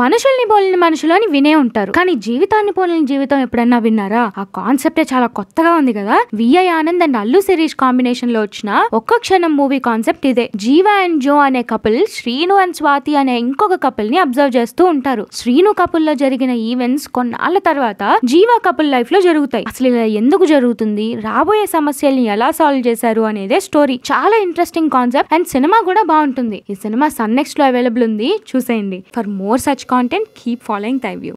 మనుషుల్ని పోలిన మనుషులు అని వినే ఉంటారు కానీ జీవితాన్ని పోలిన జీవితం ఎప్పుడన్నా విన్నారా ఆ కాన్సెప్టే చాలా కొత్తగా ఉంది కదా విఐ ఆనంద్ అండ్ అల్లు శిరీష్ కాంబినేషన్ లో వచ్చిన ఒక్క క్షణం మూవీ కాన్సెప్ట్ ఇదే జీవ అండ్ జో అనే కపుల్ శ్రీను అండ్ స్వాతి అనే ఇంకొక కపుల్ ని అబ్జర్వ్ చేస్తూ ఉంటారు శ్రీను కపుల్ లో జరిగిన ఈవెంట్స్ కొన్నాళ్ల తర్వాత జీవ కపుల్ లైఫ్ లో జరుగుతాయి అసలు ఇలా ఎందుకు జరుగుతుంది రాబోయే సమస్యల్ని ఎలా సాల్వ్ చేశారు అనేదే స్టోరీ చాలా ఇంట్రెస్టింగ్ కాన్సెప్ట్ అండ్ సినిమా కూడా బాగుంటుంది ఈ సినిమా సన్ నెక్స్ట్ లో అవైలబుల్ ఉంది చూసేయండి for more such content, keep following view.